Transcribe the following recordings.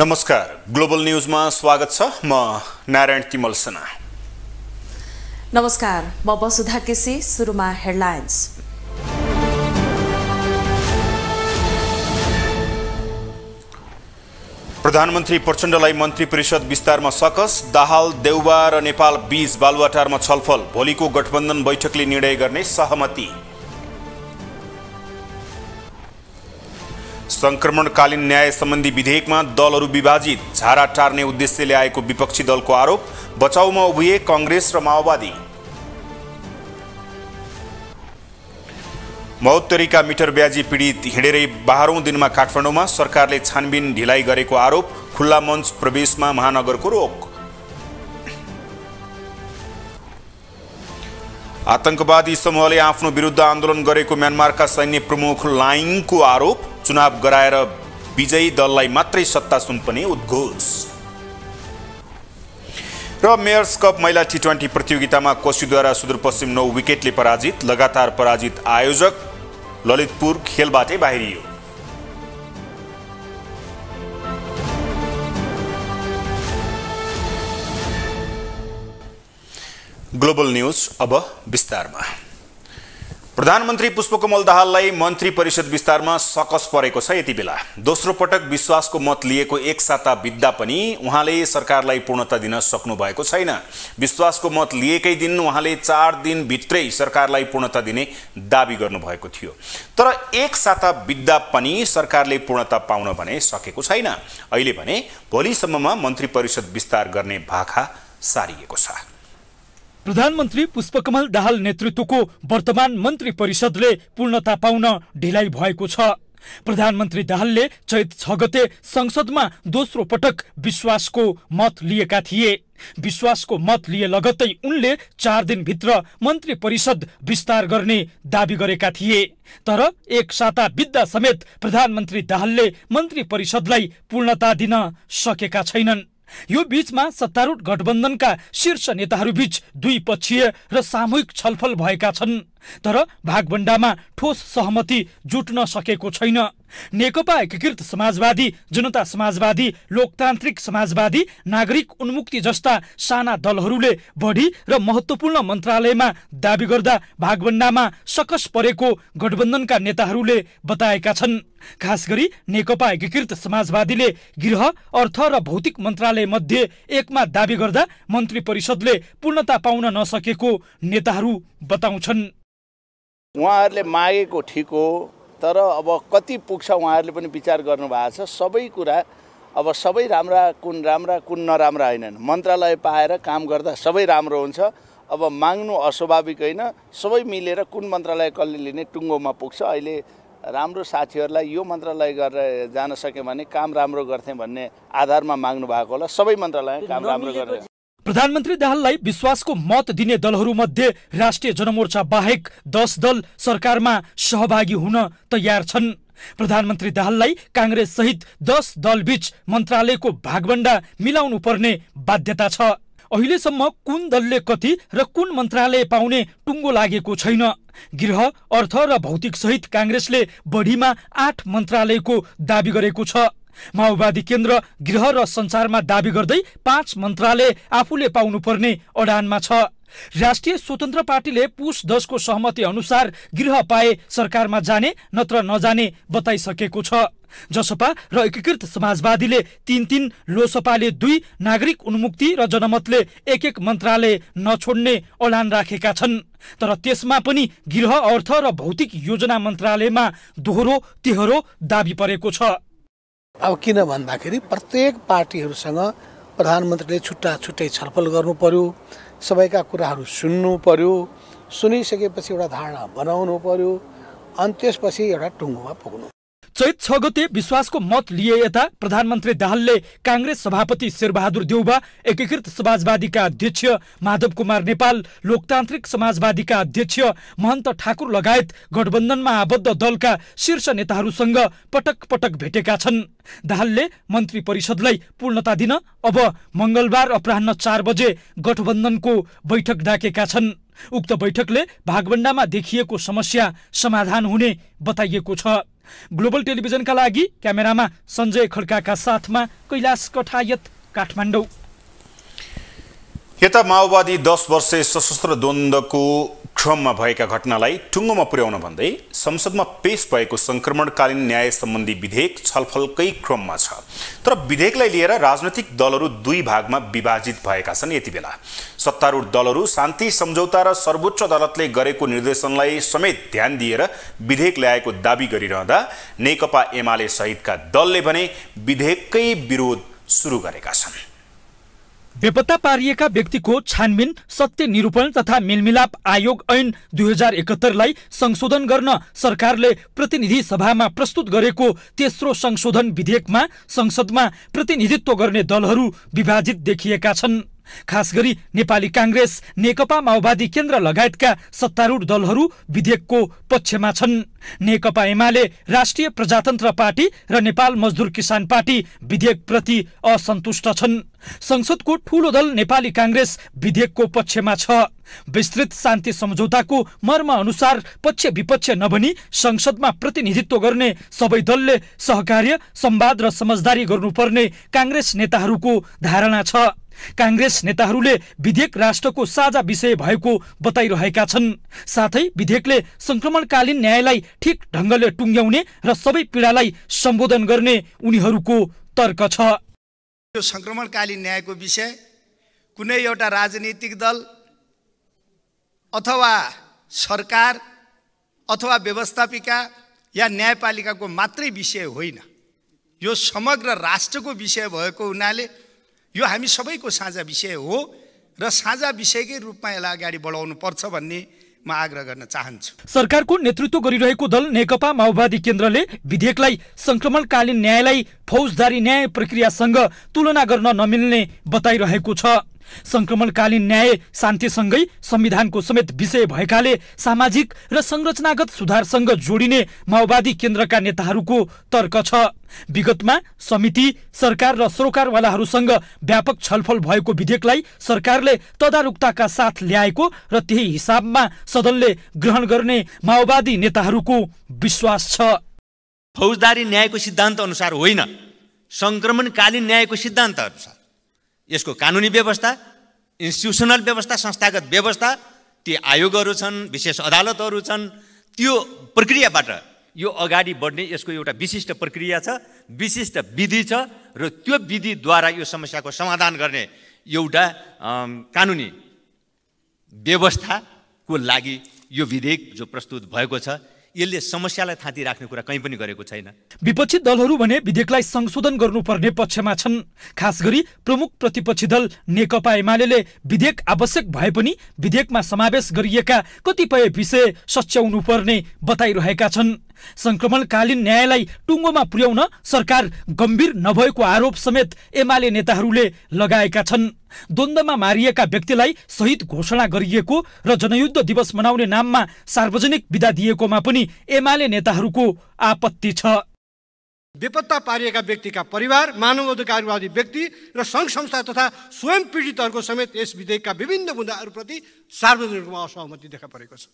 नमस्कार ग्लोबल न्युजमा स्वागत छ म नारायण तिमल सेना नमस्कार म वसुधा केसी सुरुमा हेडलाइन्स प्रधानमन्त्री प्रचण्डलाई मन्त्री परिषद विस्तारमा सकस दाहाल देउवा र नेपाल बीच बालुवाटारमा छलफल भोलिको गठबन्धन बैठकले निर्णय गर्ने सहमति संक्रमणकालीन न्याय सम्बन्धी विधेयकमा दलहरू विभाजित झारा टार्ने उद्देश्यले आएको विपक्षी दलको आरोप बचाउमा उभिए कङ्ग्रेस र माओवादी महोत्तरीका मिटर ब्याजी पीडित हिँडेरै बाह्रौँ दिनमा काठमाडौँमा सरकारले छानबिन ढिलाइ गरेको आरोप खुल्ला मञ्च प्रवेशमा महानगरको रोक आतंकवादी समूहले आफ्नो विरुद्ध आन्दोलन गरेको म्यानमारका सैन्य प्रमुख लाइङको आरोप चुनाव गराएर विजयी दललाई मात्रै सत्ता सुम्पने उद्घोष र मेयर्स कप महिला टी ट्वेन्टी प्रतियोगितामा कोशीद्वारा सुदूरपश्चिम नौ विकेटले पराजित लगातार पराजित आयोजक ललितपुर खेलबाटै बाहिरियो ग्लोबल न्युज अब विस्तारमा प्रधानमन्त्री पुष्पकमल दाहाललाई मन्त्री परिषद विस्तारमा सकस परेको छ यति बेला दोस्रो पटक विश्वासको मत लिएको एक साता बित्दा पनि उहाँले सरकारलाई पूर्णता दिन सक्नु भएको छैन विश्वासको मत लिएकै दिन उहाँले चार दिनभित्रै सरकारलाई पूर्णता दिने दावी गर्नुभएको थियो तर एक साता बित्दा पनि सरकारले पूर्णता पाउन भने सकेको छैन अहिले भने भोलिसम्ममा मन्त्री परिषद विस्तार गर्ने भाखा सारिएको छ प्रधानमन्त्री पुष्पकमल दाहाल नेतृत्वको वर्तमान मन्त्री परिषदले पूर्णता पाउन ढिलाइ भएको छ प्रधानमन्त्री दाहालले चैत छ गते संसदमा दोस्रो पटक विश्वासको मत लिएका थिए विश्वासको मत लिए लगत्तै उनले चार दिनभित्र मन्त्री परिषद विस्तार गर्ने दावी गरेका थिए तर एक साता बित्दा समेत प्रधानमन्त्री दाहालले मन्त्री परिषदलाई पूर्णता दिन सकेका छैनन् यो बीचमा सत्तारूढ गठबन्धनका शीर्ष नेताहरूबीच दुई पक्षीय र सामूहिक छलफल भएका छन् तर भागभण्डामा ठोस सहमति जुट्न सकेको छैन नेकपा एकीकृत समाजवादी जनता समाजवादी लोकतान्त्रिक समाजवादी नागरिक उन्मुक्ति जस्ता साना दलहरूले बढी र महत्त्वपूर्ण मन्त्रालयमा दावी गर्दा भागभण्डामा सकस परेको गठबन्धनका नेताहरूले बताएका छन् खास गरी नेकपा एकीकृत समाजवादीले गृह अर्थ र भौतिक मन्त्रालय मध्ये एकमा दावी गर्दा मन्त्री परिषदले पूर्णता पाउन नसकेको नेताहरू बताउँछन् उहाँहरूले मागेको ठिक हो तर अब कति पुग्छ उहाँहरूले पनि विचार गर्नुभएको छ सबै कुरा अब सबै राम्रा कुन राम्रा कुन नराम्रा होइनन् मन्त्रालय पाएर काम गर्दा सबै राम्रो हुन्छ अब माग्नु अस्वाभाविक होइन सबै मिलेर कुन मन्त्रालय कसले लिने टुङ्गोमा पुग्छ अहिले राम्रो साथीहरूलाई यो मन्त्रालय गरेर जान सक्यो भने काम राम्रो गर्थेँ भन्ने आधारमा माग्नु भएको होला सबै मन्त्रालय काम राम्रो गर्थे प्रधानमन्त्री दाहाललाई विश्वासको मत दिने दलहरूमध्ये राष्ट्रिय जनमोर्चा बाहेक दस दल सरकारमा सहभागी हुन तयार छन् प्रधानमन्त्री दाहाललाई काङ्ग्रेस सहित दस दलबीच मन्त्रालयको भागभण्डा मिलाउनु पर्ने बाध्यता छ अहिलेसम्म कुन दलले कति र कुन मन्त्रालय पाउने टुङ्गो लागेको छैन गृह अर्थ र भौतिक सहित काङ्ग्रेसले बढीमा आठ मन्त्रालयको दावी गरेको छ माओवादी केन्द्र गृह र संसारमा दावी गर्दै पाँच मन्त्रालय आफूले पाउनुपर्ने अडानमा छ राष्ट्रिय स्वतन्त्र पार्टीले पुष दसको सहमति अनुसार गृह पाए सरकारमा जाने नत्र नजाने बताइसकेको छ जसपा र एकीकृत समाजवादीले तीन तीन लोसपाले दुई नागरिक उन्मुक्ति र जनमतले एक एक मन्त्रालय नछोड्ने अडान राखेका छन् तर त्यसमा पनि गृह अर्थ र भौतिक योजना मन्त्रालयमा दोहोरो तेह्रो दावी परेको छ अब किन भन्दाखेरि प्रत्येक पार्टीहरूसँग प्रधानमन्त्रीले छुट्टा छुट्टै छलफल गर्नु पर्यो सबैका कुराहरू सुन्नु पर्यो सुनिसकेपछि एउटा धारणा बनाउनु पर्यो अनि त्यसपछि एउटा टुङ्गोमा पुग्नु चैत छ गते विश्वासको मत लिए यता प्रधानमन्त्री दाहालले काङ्ग्रेस सभापति शेरबहादुर देउबा एकीकृत समाजवादीका अध्यक्ष माधव कुमार नेपाल लोकतान्त्रिक समाजवादीका अध्यक्ष महन्त ठाकुर लगायत गठबन्धनमा आबद्ध दलका शीर्ष नेताहरूसँग पटक पटक भेटेका छन् दाहालले मन्त्री परिषदलाई पूर्णता दिन अब मङ्गलबार अपराह चार बजे गठबन्धनको बैठक डाकेका छन् उक्त बैठकले भागवण्डामा देखिएको समस्या समाधान हुने बताइएको छ ग्लोबल टेलिभिजनका लागि क्यामेरामा सञ्जय खड्काका साथमा कैलाश कठायत काठमाडौँ यता माओवादी दस वर्ष सशस्त्र द्वन्द्वको क्रममा भएका घटनालाई टुङ्गोमा पुर्याउन भन्दै संसदमा पेश भएको सङ्क्रमणकालीन न्याय सम्बन्धी विधेयक छलफलकै क्रममा छ तर विधेयकलाई लिएर राजनैतिक दलहरू दुई भागमा विभाजित भएका छन् यति बेला सत्तारूढ दलहरू शान्ति सम्झौता र सर्वोच्च अदालतले गरेको निर्देशनलाई समेत ध्यान दिएर विधेयक ल्याएको दावी गरिरहँदा नेकपा एमाले सहितका दलले भने विधेयककै विरोध सुरु गरेका छन् बेपत्ता पारिएका व्यक्तिको छानबिन सत्य निरूपण तथा मेलमिलाप आयोग ऐन दुई हजार एकहत्तरलाई संशोधन गर्न सरकारले प्रतिनिधि सभामा प्रस्तुत गरेको तेस्रो संशोधन विधेयकमा संसदमा प्रतिनिधित्व गर्ने दलहरू विभाजित देखिएका छन् खास गरी नेपाली काङ्ग्रेस नेकपा माओवादी केन्द्र लगायतका सत्तारूढ दलहरू विधेयकको पक्षमा छन् नेकपा एमाले राष्ट्रिय प्रजातन्त्र पार्टी र नेपाल मजदुर किसान पार्टी विधेयकप्रति असन्तुष्ट छन् संसदको ठूलो दल नेपाली काङ्ग्रेस विधेयकको पक्षमा छ विस्तृत शान्ति सम्झौताको मर्म अनुसार पक्ष विपक्ष नभनी संसदमा प्रतिनिधित्व गर्ने सबै दलले सहकार्य सम्वाद र समझदारी गर्नुपर्ने काङ्ग्रेस नेताहरूको धारणा छ काङ्ग्रेस नेताहरूले विधेयक राष्ट्रको साझा विषय भएको बताइरहेका छन् साथै विधेयकले संक्रमणकालीन न्यायलाई ठिक ढङ्गले टुङ्ग्याउने र सबै पीडालाई सम्बोधन गर्ने उनीहरूको तर्क छ यो सङ्क्रमणकालीन न्यायको विषय कुनै एउटा राजनीतिक दल अथवा सरकार अथवा व्यवस्थापिका या न्यायपालिकाको मात्रै विषय होइन यो समग्र राष्ट्रको विषय भएको हुनाले यो हामी सबैको साझा विषय हो र साझा विषयकै रूपमा यसलाई अगाडि बढाउनु पर्छ भन्ने म आग्रह गर्न चाहन्छु सरकारको नेतृत्व गरिरहेको दल नेकपा माओवादी केन्द्रले विधेयकलाई संक्रमणकालीन न्यायलाई फौजदारी न्याय प्रक्रियासँग तुलना गर्न नमिल्ने बताइरहेको छ संक्रमणकालीन न्याय शान्तिसँगै संविधानको समेत विषय भएकाले सामाजिक र संरचनागत सुधारसँग जोडिने माओवादी केन्द्रका नेताहरूको तर्क छ विगतमा समिति सरकार र सरोकारवालाहरूसँग व्यापक छलफल भएको विधेयकलाई सरकारले तदारुकताका साथ ल्याएको र त्यही हिसाबमा सदनले ग्रहण गर्ने माओवादी नेताहरूको विश्वास छ फौजदारी न्यायको सिद्धान्त अनुसार होइन संक्रमणकालीन न्यायको सिद्धान्त अनुसार यसको कानुनी व्यवस्था इन्स्टिट्युसनल व्यवस्था संस्थागत व्यवस्था ती आयोगहरू छन् विशेष अदालतहरू छन् त्यो प्रक्रियाबाट यो अगाडि बढ्ने यसको एउटा विशिष्ट प्रक्रिया छ विशिष्ट विधि छ र त्यो विधिद्वारा यो समस्याको समाधान गर्ने एउटा कानुनी व्यवस्थाको लागि यो विधेयक जो प्रस्तुत भएको छ यसले समस्यालाई थाँती राख्ने कुरा कहीँ पनि गरेको छैन विपक्षी दलहरू भने विधेयकलाई संशोधन गर्नुपर्ने पक्षमा छन् खास गरी प्रमुख प्रतिपक्षी दल नेकपा एमाले विधेयक आवश्यक भए पनि विधेयकमा समावेश गरिएका कतिपय विषय सच्याउनु पर्ने बताइरहेका छन् संक्रमणकालीन न्यायलाई टुङ्गोमा पुर्याउन सरकार गम्भीर नभएको आरोप समेत एमाले नेताहरूले लगाएका छन् द्वन्द्वमा मारिएका व्यक्तिलाई सहित घोषणा गरिएको र जनयुद्ध दिवस मनाउने नाममा सार्वजनिक विदा दिएकोमा पनि एमाले नेताहरूको आपत्ति छ बेपत्ता पारिएका व्यक्तिका परिवार मानव अधिकारवादी व्यक्ति र सङ्घ संस्था तथा स्वयं पीडितहरूको समेत यस विधेयकका विभिन्न मुद्दाहरूप्रति सार्वजनिक रूपमा असहमति देखा परेको छ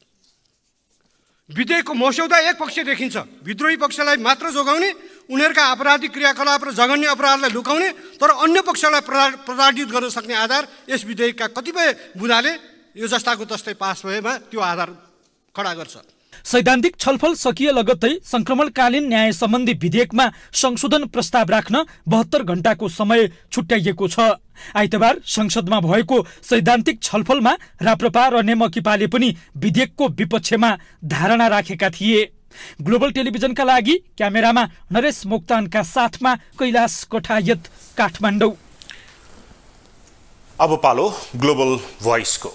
विधेयकको मस्यौदा एक पक्ष देखिन्छ विद्रोही पक्षलाई मात्र जोगाउने उनीहरूका आपराधिक क्रियाकलाप र जघन्य अपराधलाई लुकाउने तर अन्य पक्षलाई प्रदा गर्न सक्ने आधार यस विधेयकका कतिपय बुधाले यो जस्ताको तस्तै पास भएमा त्यो आधार खडा गर्छ सैद्धान्तिक छलफल सकिए लगत्तै संक्रमणकालीन न्याय सम्बन्धी विधेयकमा संशोधन प्रस्ताव राख्न बहत्तर घण्टाको समय छुट्याइएको छ आइतबार संसदमा भएको सैद्धान्तिक छलफलमा राप्रपा र नेमकिपाले पनि विधेयकको विपक्षमा धारणा राखेका थिए ग्लोबल टेलिभिजनका लागि क्यामेरामा नरेश मोक्तानका साथमा कैलाश कोठायत काठमाडौँ अब पालो ग्लोबल भोइसको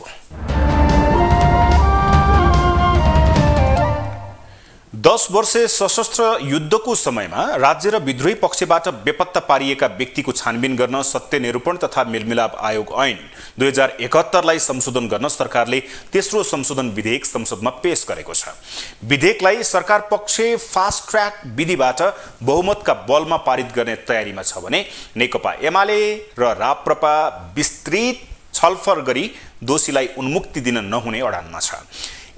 दस वर्ष सशस्त्र युद्धको समयमा राज्य र विद्रोही पक्षबाट बेपत्ता पारिएका व्यक्तिको छानबिन गर्न सत्य निरूपण तथा मेलमिलाप आयोग ऐन दुई हजार एकहत्तरलाई संशोधन गर्न सरकारले तेस्रो संशोधन विधेयक संसदमा पेश गरेको छ विधेयकलाई सरकार पक्ष फास्ट ट्र्याक विधिबाट बहुमतका बलमा पारित गर्ने तयारीमा छ भने नेकपा एमाले र राप्रपा विस्तृत छलफल गरी दोषीलाई उन्मुक्ति दिन नहुने अडानमा छ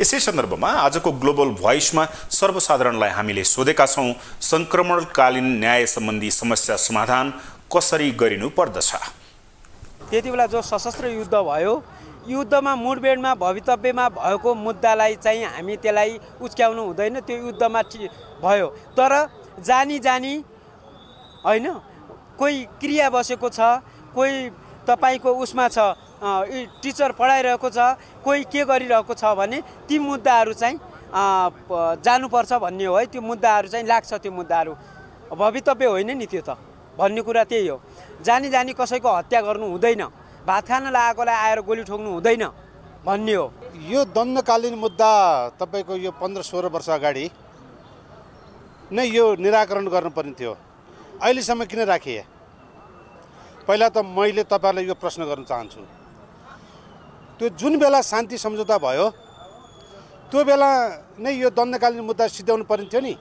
यसै सन्दर्भमा आजको ग्लोबल भोइसमा सर्वसाधारणलाई हामीले सोधेका छौँ सङ्क्रमणकालीन न्याय सम्बन्धी समस्या समाधान कसरी गरिनु पर्दछ त्यति बेला जो सशस्त्र युद्ध भयो युद्धमा मुडबेडमा भवितव्यमा भएको मुद्दालाई चाहिँ हामी त्यसलाई उच्क्याउनु हुँदैन त्यो युद्धमा भयो तर जानी जानी होइन कोही क्रिया बसेको छ कोही तपाईँको उसमा छ टिचर पढाइरहेको छ कोही के गरिरहेको छ भने ती मुद्दाहरू चाहिँ जानुपर्छ भन्ने हो है त्यो मुद्दाहरू चाहिँ लाग्छ त्यो मुद्दाहरू भवितव्य होइन नि त्यो त भन्ने कुरा त्यही हो जानी जानी कसैको हत्या गर्नु हुँदैन भात खान लागेकोलाई आएर गोली ठोक्नु हुँदैन भन्ने हो यो दण्डकालीन मुद्दा तपाईँको यो पन्ध्र सोह्र वर्ष अगाडि नै यो निराकरण गर्नुपर्ने थियो अहिलेसम्म किन राखिए पहिला त मैले तपाईँलाई यो प्रश्न गर्न चाहन्छु त्यो जुन बेला शान्ति सम्झौता भयो त्यो बेला नै यो दण्डकालीन मुद्दा सिद्ध्याउनु पर्ने थियो नि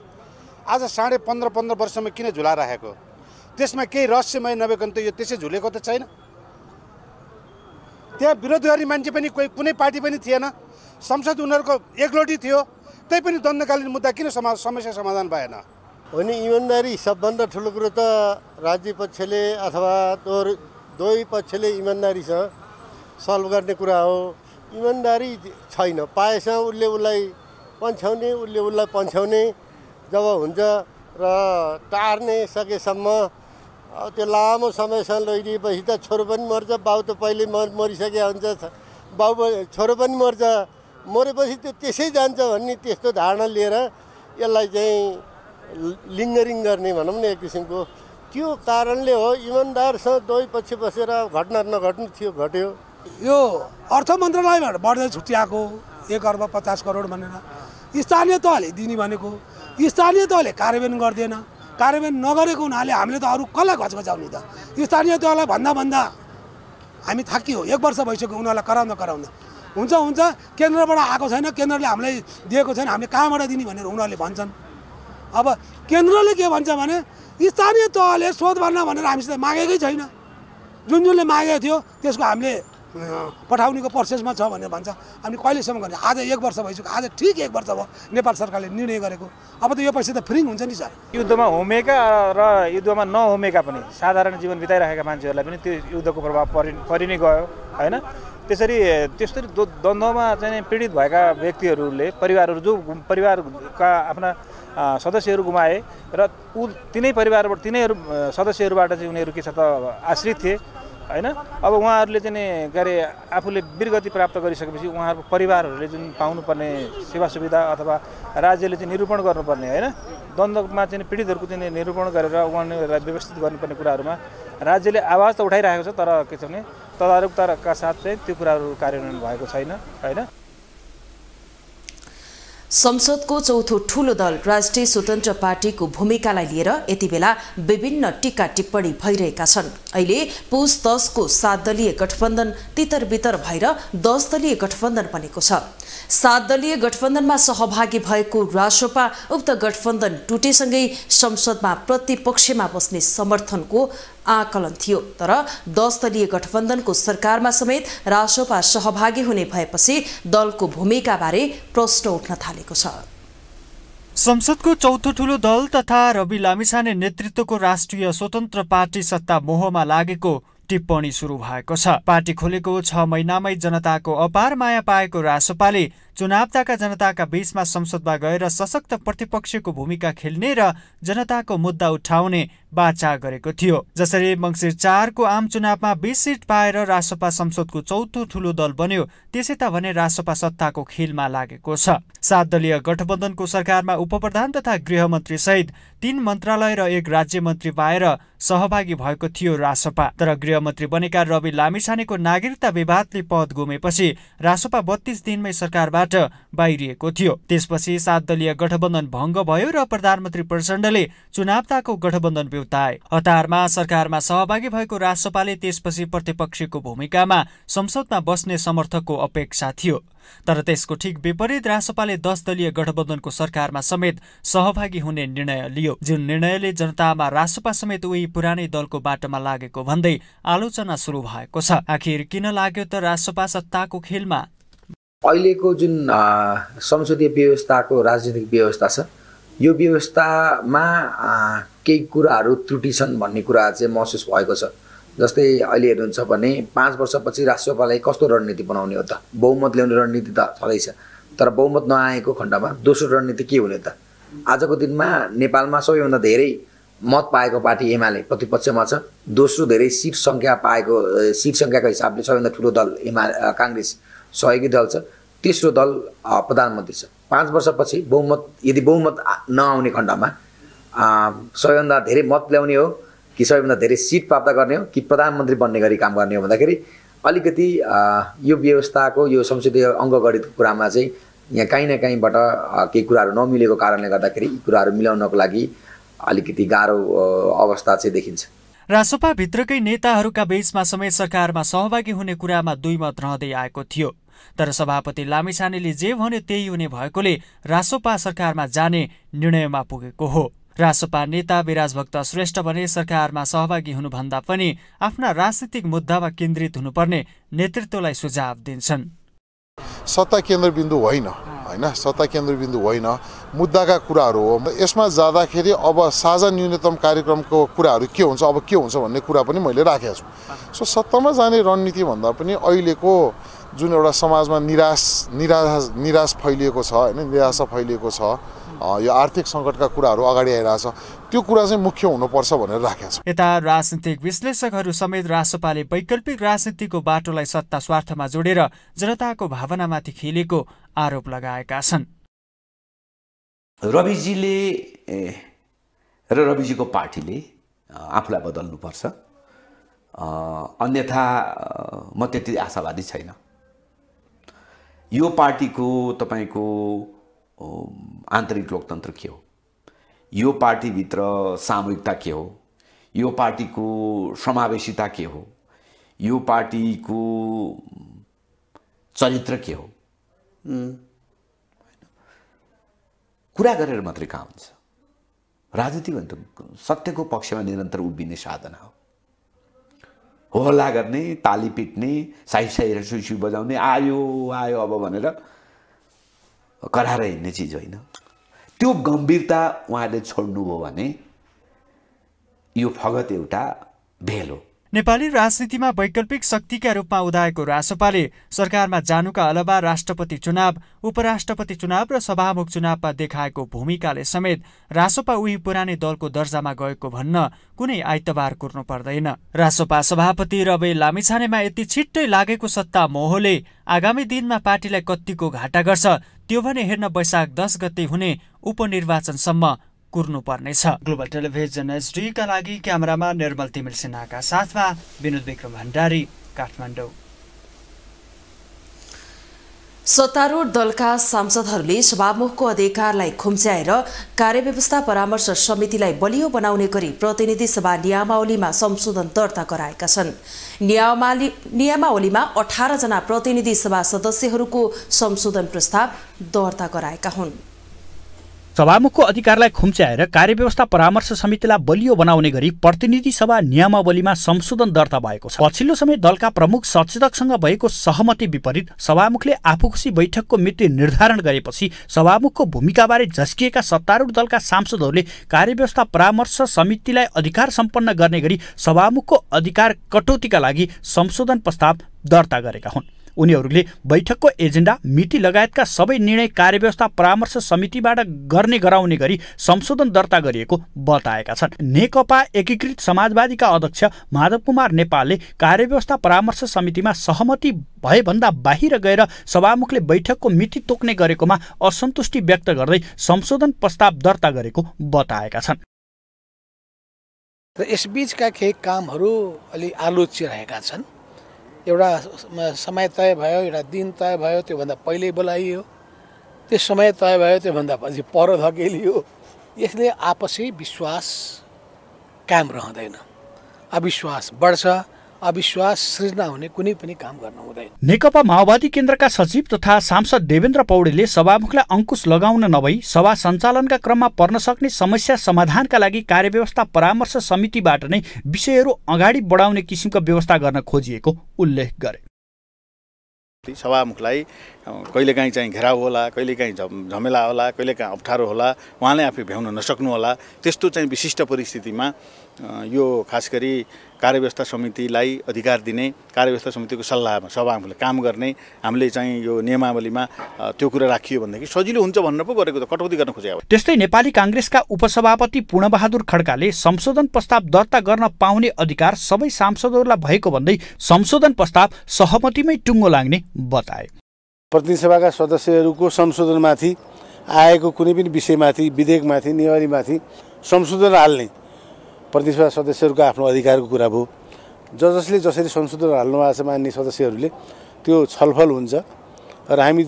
आज साढे पन्ध्र पन्ध्र वर्षमा किन झुला राखेको त्यसमा केही रहस्यमय नभएको त यो त्यसै झुलेको त छैन त्यहाँ विरोध गर्ने मान्छे पनि कोही कुनै पार्टी पनि थिएन संसद उनीहरूको एकलोटी थियो त्यही पनि दण्डकालीन मुद्दा किन समा समस्या समाधान भएन हो नि इमान्दारी सबभन्दा ठुलो कुरो त राज्य पक्षले अथवा दोहोरै दुवै पक्षले छ सल्भ गर्ने कुरा हो इमान्दारी छैन पाएछ उसले उसलाई पन्छ्याउने उसले उसलाई पन्छ्याउने जब हुन्छ र टार्ने सकेसम्म अब त्यो लामो समयसम्म लैदिएपछि त छोरो पनि मर्छ बाउ त पहिले मर मरिसके हुन्छ बाउ छोरो पनि मर्छ मरेपछि त्यो त्यसै जान्छ भन्ने त्यस्तो धारणा लिएर यसलाई चाहिँ लिङ्गरिङ गर्ने भनौँ न एक किसिमको त्यो कारणले हो इमान्दारसँग दुवै पछि बसेर घटना नघट्नु थियो घट्यो यो अर्थ मन्त्रालयबाट बढ्दै छुट्याएको एक अर्ब पचास करोड भनेर स्थानीय तहले दिने भनेको स्थानीय तहले कार्यान्वयन गर्दैन कार्यान्वयन नगरेको हुनाले हामीले त अरू कसलाई घचघचाउने त स्थानीय तहलाई भन्दा भन्दा हामी थाकियो एक वर्ष भइसक्यो उनीहरूलाई कराउँदा कराउँदा हुन्छ हुन्छ केन्द्रबाट आएको छैन केन्द्रले हामीलाई दिएको छैन हामीले कहाँबाट दिने भनेर उनीहरूले भन्छन् अब केन्द्रले के भन्छ भने स्थानीय तहले सोध भन्न भनेर हामीसित मागेकै छैन जुन जुनले मागेको थियो त्यसको हामीले पठाउनेको प्रोसेसमा छ भनेर भन्छ अनि कहिलेसम्म गर्ने आज एक वर्ष भइसक्यो आज ठिक एक वर्ष भयो नेपाल सरकारले निर्णय गरेको अब त यो पैसा त फ्रिङ हुन्छ नि सर युद्धमा होमेका र युद्धमा नहोमेका पनि साधारण जीवन बिताइरहेका मान्छेहरूलाई पनि त्यो युद्धको प्रभाव परि परि नै गयो होइन त्यसरी त्यसरी द्वन्द्वमा चाहिँ पीडित भएका व्यक्तिहरूले परिवारहरू जो परिवारका आफ्ना सदस्यहरू गुमाए र ऊ तिनै परिवारबाट तिनैहरू सदस्यहरूबाट चाहिँ उनीहरू के छ त आश्रित थिए होइन अब उहाँहरूले चाहिँ के अरे आफूले वीरगति प्राप्त गरिसकेपछि उहाँहरूको परिवारहरूले जुन पाउनुपर्ने सेवा सुविधा अथवा राज्यले चाहिँ निरूपण गर्नुपर्ने होइन द्वन्द्वमा चाहिँ पीडितहरूको चाहिँ निरूपण गरेर उहाँहरूलाई व्यवस्थित गर्नुपर्ने कुराहरूमा राज्यले आवाज त उठाइरहेको छ तर के छ भने तदारुकताका साथ चाहिँ त्यो कुराहरू कार्यान्वयन भएको छैन होइन संसदको चौथो ठूलो दल राष्ट्रिय स्वतन्त्र पार्टीको भूमिकालाई लिएर यति बेला विभिन्न टिका टिप्पणी भइरहेका छन् अहिले पुष दसको सात दलीय गठबन्धन तितरबितर बितर भएर दस दलीय गठबन्धन बनेको छ सात दलीय गठबन्धनमा सहभागी भएको रासोपा उक्त गठबन्धन टुटेसँगै संसदमा प्रतिपक्षमा बस्ने समर्थनको आकलन थियो तर दलीय गठबन्धनको सरकारमा समेत रासोपा सहभागी हुने भएपछि दलको भूमिकाबारे प्रश्न उठ्न थालेको छ संसदको चौथो ठूलो दल तथा रवि लामिछाने नेतृत्वको राष्ट्रिय स्वतन्त्र पार्टी सत्ता मोहमा लागेको टिप्पणी सुरु भएको छ पार्टी खोलेको छ महिनामै जनताको अपार माया पाएको रासोपाले चुनावताका जनताका बीचमा संसदमा गएर सशक्त प्रतिपक्षको भूमिका खेल्ने र जनताको मुद्दा उठाउने बाचा गरेको थियो जसरी मङ्सिर चारको आम चुनावमा बिस सिट पाएर रासपा संसदको चौथो ठूलो दल बन्यो त्यसै त भने रासपा सत्ताको खेलमा लागेको छ सात दलीय गठबन्धनको सरकारमा उपप्रधान तथा गृहमन्त्री सहित तीन मन्त्रालय र एक राज्य मन्त्री पाएर सहभागी भएको थियो रासपा तर गृहमन्त्री बनेका रवि लामिछानेको नागरिकता विवादले पद गुमेपछि रासपा बत्तीस दिनमै सरकारबाट सभाबाट बाहिरिएको थियो त्यसपछि सात दलीय गठबन्धन भङ्ग भयो र प्रधानमन्त्री प्रचण्डले चुनावताको गठबन्धन बेउताए हतारमा सरकारमा सहभागी भएको राजसपाले त्यसपछि प्रतिपक्षीको भूमिकामा संसदमा बस्ने समर्थकको अपेक्षा थियो तर त्यसको ठिक विपरीत रासपाले दस दलीय गठबन्धनको सरकारमा समेत सहभागी हुने निर्णय लियो जुन निर्णयले जनतामा रासपा समेत उही पुरानै दलको बाटोमा लागेको भन्दै आलोचना सुरु भएको छ आखिर किन लाग्यो त रासपा सत्ताको खेलमा अहिलेको जुन संसदीय व्यवस्थाको राजनीतिक व्यवस्था छ यो व्यवस्थामा केही कुराहरू त्रुटि छन् भन्ने कुरा चाहिँ महसुस भएको छ जस्तै अहिले हेर्नुहुन्छ भने पाँच वर्षपछि राष्ट्रसभालाई कस्तो रणनीति बनाउने हो त बहुमत ल्याउने रणनीति त छँदैछ तर बहुमत नआएको खण्डमा दोस्रो रणनीति के हुने त आजको दिनमा नेपालमा सबैभन्दा धेरै मत पाएको पार्टी एमाले प्रतिपक्षमा छ दोस्रो धेरै सिट सङ्ख्या पाएको सिट सङ्ख्याको हिसाबले सबैभन्दा ठुलो दल एमा काङ्ग्रेस सहयोगी दल छ तेस्रो दल प्रधानमन्त्री छ पाँच वर्षपछि बहुमत यदि बहुमत नआउने खण्डमा सबैभन्दा धेरै मत ल्याउने हो कि सबैभन्दा धेरै सिट प्राप्त गर्ने हो कि प्रधानमन्त्री बन्ने गरी काम गर्ने हो भन्दाखेरि अलिकति यो व्यवस्थाको यो संसदीय अङ्गगणित कुरामा चाहिँ यहाँ काहीँ न काहीँबाट केही कुराहरू नमिलेको कारणले गर्दाखेरि यी कुराहरू मिलाउनको लागि अलिकति गाह्रो अवस्था चाहिँ देखिन्छ रासोपाभित्रकै नेताहरूका बीचमा समेत सरकारमा सहभागी हुने कुरामा दुई मत रहँदै आएको थियो तर सभापति लामिछानेले जे भन्यो त्यही हुने भएकोले रासोपा सरकारमा जाने निर्णयमा पुगेको हो रासोपा नेता विराजभक्त श्रेष्ठ भने सरकारमा सहभागी हुनुभन्दा पनि आफ्ना राजनीतिक मुद्दामा केन्द्रित हुनुपर्ने नेतृत्वलाई सुझाव दिन्छन् सत्ता केन्द्रबिन्दु होइन होइन सत्ता केन्द्रबिन्दु होइन मुद्दाका कुराहरू हो यसमा जाँदाखेरि अब साझा न्यूनतम कार्यक्रमको कुराहरू के हुन्छ अब के हुन्छ भन्ने कुरा पनि मैले राखेको छु सो सत्तामा जाने रणनीति भन्दा पनि अहिलेको जुन एउटा समाजमा निराश निराश निराश फैलिएको छ होइन निराशा फैलिएको छ यो आर्थिक सङ्कटका कुराहरू अगाडि आइरहेछ त्यो कुरा चाहिँ मुख्य हुनुपर्छ भनेर राखेको छ यता राजनीतिक विश्लेषकहरू समेत रासोपाले वैकल्पिक राजनीतिको बाटोलाई सत्ता स्वार्थमा जोडेर जनताको भावनामाथि खेलेको आरोप लगाएका छन् रविजीले र रविजीको पार्टीले आफूलाई बदल्नुपर्छ अन्यथा म त्यति आशावादी छैन यो पार्टीको तपाईँको आन्तरिक लोकतन्त्र के हो यो पार्टीभित्र सामूहिकता के हो यो पार्टीको समावेशिता के हो यो पार्टीको चरित्र के हो कुरा गरेर मात्रै कहाँ हुन्छ राजनीति भन्दा सत्यको पक्षमा निरन्तर उभिने साधना हो होला गर्ने ताली पिट्ने साई र सुसु बजाउने आयो आयो अब भनेर कराएर हिँड्ने चिज होइन त्यो गम्भीरता उहाँले छोड्नुभयो भने यो फगत एउटा भेल हो नेपाली राजनीतिमा वैकल्पिक शक्तिका रूपमा उदाएको रासोपाले सरकारमा जानुका अलावा राष्ट्रपति चुनाव उपराष्ट्रपति चुनाव र सभामुख चुनावमा देखाएको भूमिकाले समेत रासोपा उही पुरानै दलको दर्जामा गएको भन्न कुनै आइतबार कुर्नु पर्दैन रासोपा सभापति रवे लामिछानेमा यति छिट्टै लागेको सत्ता मोहले आगामी दिनमा पार्टीलाई कत्तिको घाटा गर्छ त्यो भने हेर्न वैशाख दस गते हुने उपनिर्वाचनसम्म कुर्नुपर्नेछ ग्लोबल टेलिभिजन एसडीका लागि क्यामेरामा निर्मल तिमिल सिन्हाका साथमा विनोद विक्रम भण्डारी काठमाडौँ सत्तारूढ़ दलका सांसदहरूले सभामुखको अधिकारलाई खुम्च्याएर कार्यव्यवस्था परामर्श समितिलाई बलियो बनाउने गरी प्रतिनिधि सभा नियमावलीमा संशोधन दर्ता गराएका छन् नियमावलीमा अठारजना प्रतिनिधि सभा सदस्यहरूको संशोधन प्रस्ताव दर्ता गराएका हुन् सभामुखको अधिकारलाई खुम्च्याएर कार्यव्यवस्था परामर्श समितिलाई बलियो बनाउने गरी प्रतिनिधि सभा नियमावलीमा संशोधन दर्ता भएको छ पछिल्लो समय दलका प्रमुख सचेतकसँग भएको सहमति विपरीत सभामुखले आफूखुसी बैठकको मिति निर्धारण गरेपछि सभामुखको भूमिकाबारे झस्किएका सत्तारूढ दलका सांसदहरूले कार्यव्यवस्था परामर्श समितिलाई अधिकार सम्पन्न गर्ने गरी सभामुखको अधिकार कटौतीका लागि संशोधन प्रस्ताव दर्ता गरेका हुन् उनीहरूले बैठकको एजेन्डा मिति लगायतका सबै निर्णय कार्यव्यवस्था परामर्श समितिबाट गर्ने गराउने गरी संशोधन दर्ता गरिएको बताएका छन् नेकपा एकीकृत समाजवादीका अध्यक्ष माधव कुमार नेपालले कार्यव्यवस्था परामर्श समितिमा सहमति भएभन्दा बाहिर गएर सभामुखले बैठकको मिति तोक्ने गरेकोमा असन्तुष्टि व्यक्त गर्दै संशोधन प्रस्ताव दर्ता गरेको बताएका छन् र यसबीचका केही कामहरू अलि आलोच्य रहेका छन् एउटा समय तय भयो एउटा दिन तय भयो त्योभन्दा पहिल्यै बोलाइयो त्यो समय तय भयो त्योभन्दा पछि पर धकेलियो यसले आपसी विश्वास कायम रहँदैन अविश्वास बढ्छ अविश्वास सृजना हुने कुनै पनि काम गर्नु हुँदैन नेकपा माओवादी केन्द्रका सचिव तथा सांसद देवेन्द्र पौडेलले सभामुखलाई अङ्कुश लगाउन नभई सभा सञ्चालनका क्रममा पर्न सक्ने समस्या समाधानका लागि कार्यव्यवस्था परामर्श समितिबाट नै विषयहरू अगाडि बढाउने किसिमको व्यवस्था गर्न खोजिएको उल्लेख गरे सभामुखलाई कहिलेकाहीँ चाहिँ घेराउ होला कहिलेकाहीँ झमेला होला कहिलेकाहीँ अप्ठ्यारो होला उहाँले आफै भ्याउन नसक्नु होला त्यस्तो चाहिँ विशिष्ट परिस्थितिमा यो खास गरी कार्यव्यवस्था समितिलाई अधिकार दिने कार्यव्यवस्था समितिको सल्लाहमा सभामुखले काम गर्ने हामीले चाहिँ यो नियमावलीमा त्यो कुरा राखियो भनेदेखि सजिलो हुन्छ भनेर पो गरेको त कटौती गर्न खोजेको त्यस्तै नेपाली काङ्ग्रेसका उपसभापति पूर्णबहादुर खड्काले संशोधन प्रस्ताव दर्ता गर्न पाउने अधिकार सबै सांसदहरूलाई भएको भन्दै संशोधन प्रस्ताव सहमतिमै टुङ्गो लाग्ने बताए प्रतिनिधि प्रतिनिधिसभाका सदस्यहरूको संशोधनमाथि आएको कुनै पनि विषयमाथि विधेयकमाथि नेवारीमाथि संशोधन हाल्ने प्रतिस्पर्धा सदस्यहरूको आफ्नो अधिकारको कुरा भयो ज जसले जसरी संशोधन हाल्नु भएको छ मान्ने सदस्यहरूले त्यो छलफल हुन्छ र हामी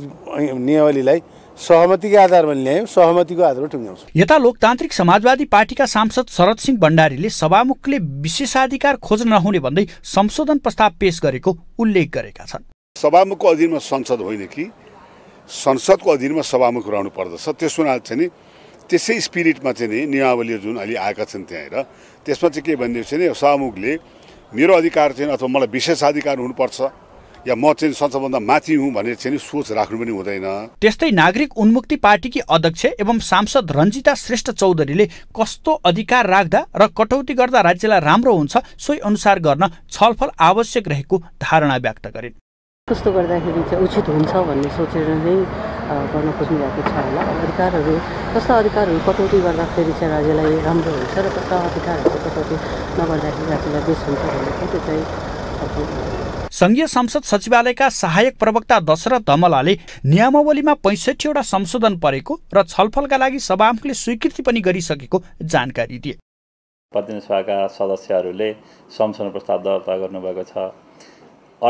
नियमावलीलाई सहमतिकै आधारमा ल्यायौँ सहमतिको आधारमा टुङ्ग्याउँछौँ यता लोकतान्त्रिक समाजवादी पार्टीका सांसद शरद सिंह भण्डारीले सभामुखले विशेषाधिकार खोज नहुने भन्दै संशोधन प्रस्ताव पेश गरेको उल्लेख गरेका छन् सभामुखको अधीनमा संसद होइन कि संसदको अधीनमा सभामुख रहनु पर्दछ त्यस हुनाले चाहिँ नि त्यसै स्पिरिटमा चाहिँ नि नियमावलीहरू जुन अहिले आएका छन् र त्यसमा चाहिँ के छ नि सामुखले मेरो अधिकार चाहिँ अथवा मलाई विशेष अधिकार हुनुपर्छ या म चाहिँ सबभन्दा माथि हुँ भनेर चाहिँ सोच राख्नु पनि हुँदैन त्यस्तै नागरिक उन्मुक्ति पार्टीकी अध्यक्ष एवं सांसद रञ्जिता श्रेष्ठ चौधरीले कस्तो अधिकार राख्दा र कटौती गर्दा राज्यलाई राम्रो हुन्छ सोही अनुसार गर्न छलफल आवश्यक रहेको धारणा व्यक्त गरिन् कस्तो गर्दाखेरि चाहिँ उचित हुन्छ भन्ने सोचेर नै गर्न खोज्नुभएको छ होला अधिकारहरू कस्ता अधिकारहरू कटौती गर्दाखेरि चाहिँ राज्यलाई राम्रो हुन्छ र कस्ता अधिकारहरू कटौती नगर्दाखेरि राज्यलाई बेस हुन्छ भन्ने चाहिँ त्यो चाहिँ सङ्घीय संसद सचिवालयका सहायक प्रवक्ता दशरथ धमलाले नियमावलीमा पैँसठीवटा संशोधन परेको र छलफलका लागि सभामुखले स्वीकृति पनि गरिसकेको जानकारी दिए प्रतिनिधि सभाका सदस्यहरूले संशोधन प्रस्ताव दर्ता गर्नुभएको छ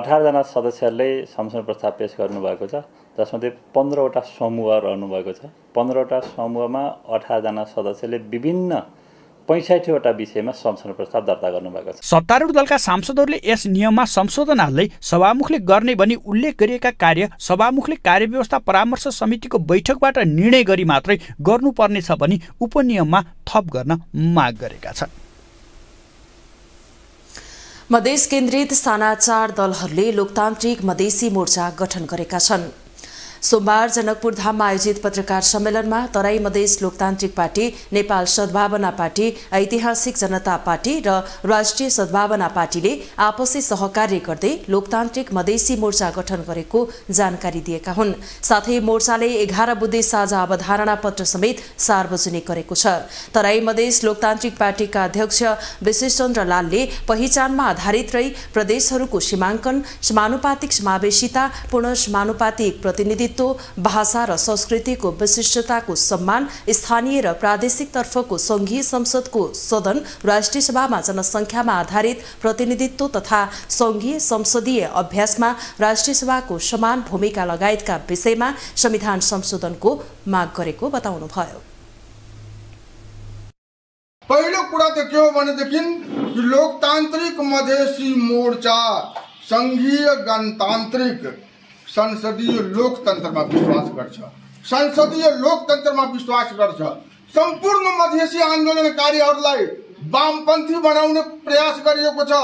अठारजना सदस्यहरूले संशोधन प्रस्ताव पेस गर्नुभएको छ जसमध्ये पन्ध्रवटा समूह रहनुभएको छ पन्ध्रवटा समूहमा अठारजना सदस्यले विभिन्न पैँसठीवटा विषयमा संशोधन प्रस्ताव दर्ता गर्नुभएको छ सत्तारूढ दलका सांसदहरूले यस नियममा संशोधन हाल्दै सभामुखले गर्ने भनी उल्लेख गरिएका कार्य सभामुखले कार्यव्यवस्था परामर्श समितिको बैठकबाट निर्णय गरी मात्रै गर्नुपर्नेछ भनी उपनियममा थप गर्न माग गरेका छन् मधेस केन्द्रित सानाचार दलहरूले लोकतान्त्रिक मधेसी मोर्चा गठन गरेका छन् सोमबार जनकपुर जनकपुरधाममा आयोजित पत्रकार सम्मेलनमा तराई मधेस लोकतान्त्रिक पार्टी नेपाल सद्भावना पार्टी ऐतिहासिक जनता पार्टी र राष्ट्रिय सद्भावना पार्टीले आपसी सहकार्य गर्दै लोकतान्त्रिक मधेसी मोर्चा गठन गरेको जानकारी दिएका हुन् साथै मोर्चाले एघार बुद्धि साझा अवधारणा पत्र समेत सार्वजनिक गरेको छ तराई मधेस लोकतान्त्रिक पार्टीका अध्यक्ष विशेषचन्द्र लालले पहिचानमा आधारित रही प्रदेशहरूको सीमाङ्कन समानुपातिक समावेशिता पुनः समानुपातिक प्रतिनिधित्व व्यक्तित्व भाषा र संस्कृतिको विशिष्टताको सम्मान स्थानीय र प्रादेशिक तर्फको सङ्घीय संसदको सदन राष्ट्रिय सभामा जनसङ्ख्यामा आधारित प्रतिनिधित्व तथा सङ्घीय संसदीय अभ्यासमा राष्ट्रिय सभाको समान भूमिका लगायतका विषयमा संविधान संशोधनको माग गरेको बताउनुभयो पहिलो कुरा त के हो भनेदेखि लोकतान्त्रिक मधेसी मोर्चा सङ्घीय गणतान्त्रिक संसदीय लोकतन्त्रमा विश्वास गर्छ संसदीय लोकतन्त्रमा विश्वास गर्छ सम्पूर्ण मधेसी आन्दोलनकारीहरूलाई वामपन्थी बनाउने प्रयास गरिएको छ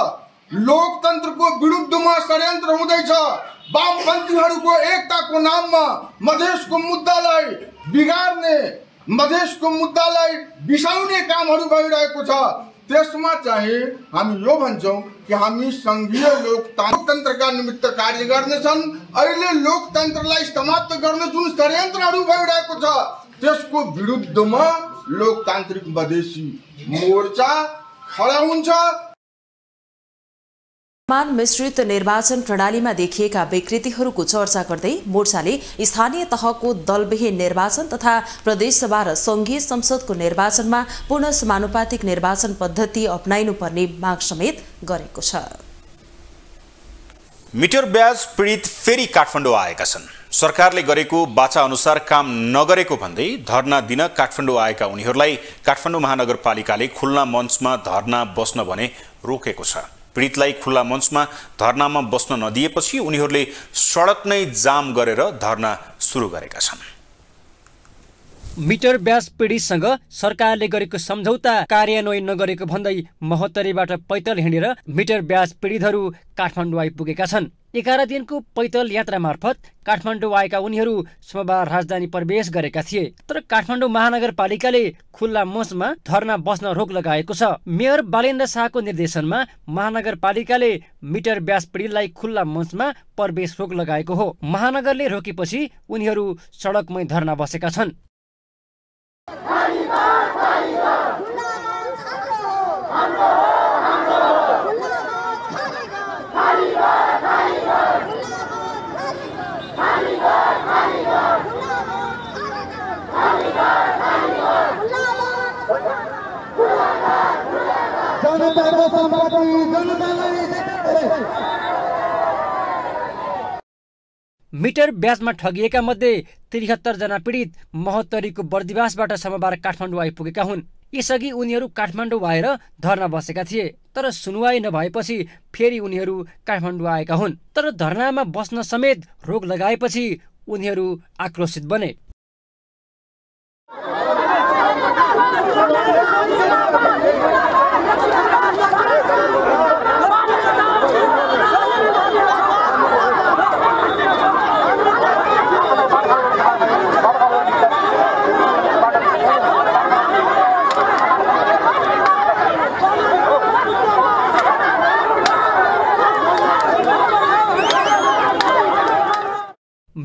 लोकतन्त्रको विरुद्धमा षड्यन्त्र हुँदैछ वामपन्थीहरूको एकताको नाममा मधेसको मुद्दालाई बिगार्ने मधेसको मुद्दालाई बिसाउने कामहरू भइरहेको छ त्यसमा चाहिँ हामी यो भन्छौँ कि हामी सङ्घीय लोकतन्त्रका निमित्त कार्य गर्नेछन् अहिले लोकतन्त्रलाई समाप्त गर्न जुन षड्यन्त्रहरू भइरहेको छ त्यसको विरुद्धमा लोकतान्त्रिक मधेसी मोर्चा खडा हुन्छ मान मिश्रित निर्वाचन प्रणालीमा देखिएका विकृतिहरूको चर्चा गर्दै मोर्चाले स्थानीय तहको दलविहीन निर्वाचन तथा प्रदेशसभा र संघीय संसदको निर्वाचनमा पुनः समानुपातिक निर्वाचन पद्धति अप्नाइनुपर्ने माग समेत गरेको छ मिटर ब्याज पीडित फेरि काठमाडौँ आएका छन् सरकारले गरेको बाचा अनुसार काम नगरेको भन्दै धरना दिन काठमाडौँ आएका उनीहरूलाई काठमाडौँ महानगरपालिकाले खुल्ला मञ्चमा धरना बस्न भने रोकेको छ पीडितलाई खुल्ला मञ्चमा धरनामा बस्न नदिएपछि उनीहरूले सडक नै जाम गरेर धरना सुरु गरेका छन् मिटर ब्याज पीडितसँग सरकारले गरेको सम्झौता कार्यान्वयन नगरेको भन्दै महोत्तरीबाट पैतल हिँडेर मिटर ब्याज पीडितहरू काठमाडौँ आइपुगेका छन् एघार दिनको पैदल यात्रा मार्फत काठमाडौँ आएका उनीहरू सोमबार राजधानी प्रवेश गरेका थिए तर काठमाडौँ महानगरपालिकाले खुल्ला मञ्चमा धरना बस्न रोक लगाएको छ मेयर बालेन्द्र शाहको निर्देशनमा महानगरपालिकाले मिटर ब्यास पीडितलाई खुल्ला मञ्चमा प्रवेश रोक लगाएको हो महानगरले रोकेपछि उनीहरू सडकमै धरना बसेका छन् मिटर ब्याजमा ठगिएका मध्ये जना पीडित महोत्तरीको बर्दिवासबाट सोमबार काठमाडौँ आइपुगेका हुन् यसअघि उनीहरू काठमाडौँ आएर धरना बसेका थिए तर सुनवाई नभएपछि फेरि उनीहरू काठमाडौँ आएका हुन् तर धरनामा बस्न समेत रोग लगाएपछि उनीहरू आक्रोशित बने